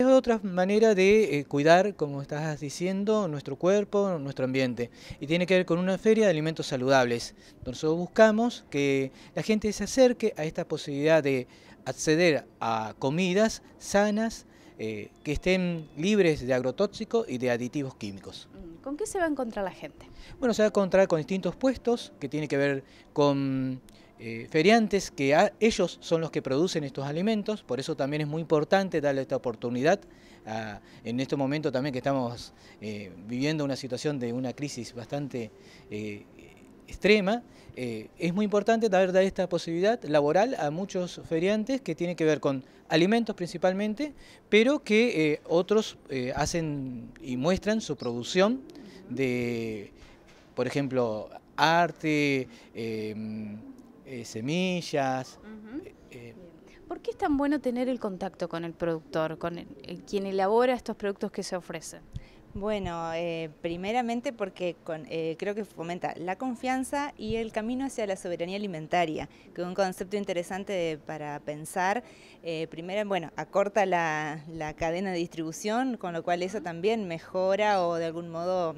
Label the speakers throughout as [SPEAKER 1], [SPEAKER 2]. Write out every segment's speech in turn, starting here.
[SPEAKER 1] Es otra manera de eh, cuidar, como estás diciendo, nuestro cuerpo, nuestro ambiente. Y tiene que ver con una feria de alimentos saludables. Nosotros buscamos que la gente se acerque a esta posibilidad de acceder a comidas sanas, eh, que estén libres de agrotóxicos y de aditivos químicos.
[SPEAKER 2] Mm, ¿Con qué se va a encontrar la gente?
[SPEAKER 1] Bueno, se va a encontrar con distintos puestos que tiene que ver con eh, feriantes, que ellos son los que producen estos alimentos, por eso también es muy importante darle esta oportunidad en este momento también que estamos eh, viviendo una situación de una crisis bastante extrema, eh, es muy importante dar, dar esta posibilidad laboral a muchos feriantes que tiene que ver con alimentos principalmente, pero que eh, otros eh, hacen y muestran su producción de, por ejemplo, arte, semillas.
[SPEAKER 2] ¿Por qué es tan bueno tener el contacto con el productor, con quien elabora estos productos que se ofrecen?
[SPEAKER 3] Bueno, eh, primeramente porque eh, creo que fomenta la confianza y el camino hacia la soberanía alimentaria, que es un concepto interesante para pensar. Eh, primero, bueno, acorta la, cadena de distribución, con lo cual eso también mejora o de algún modo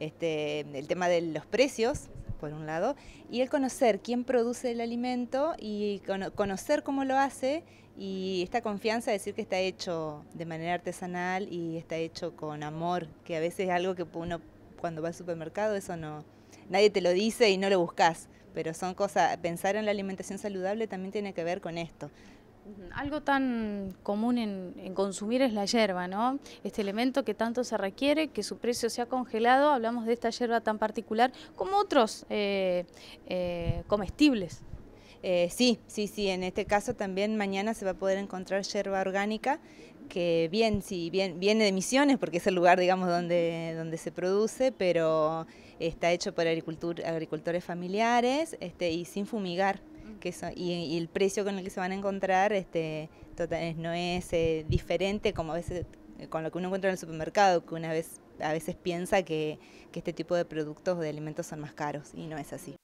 [SPEAKER 3] este, el tema de los precios por un lado, y el conocer quién produce el alimento y conocer cómo lo hace y esta confianza de decir que está hecho de manera artesanal y está hecho con amor, que a veces es algo que uno cuando va al supermercado eso no, nadie te lo dice y no lo buscas, pero son cosas, pensar en la alimentación saludable también tiene que ver con esto, algo tan común en, consumir es la
[SPEAKER 2] hierba, ¿no? Este elemento que tanto se requiere, que su precio se ha congelado, hablamos de esta hierba
[SPEAKER 3] tan particular, como otros eh, eh, comestibles. Eh, sí, sí, sí, en este caso también mañana se va a poder encontrar hierba orgánica, que bien, sí, bien, viene de Misiones, porque es el lugar, digamos, donde, se produce, pero está hecho por agricultores familiares este, y sin fumigar y, el precio con el que se van a encontrar este, tota, no es eh, diferente como a veces eh, con lo que uno encuentra en el supermercado, que una vez a veces piensa que, que este tipo de productos o de alimentos son más caros y no es así.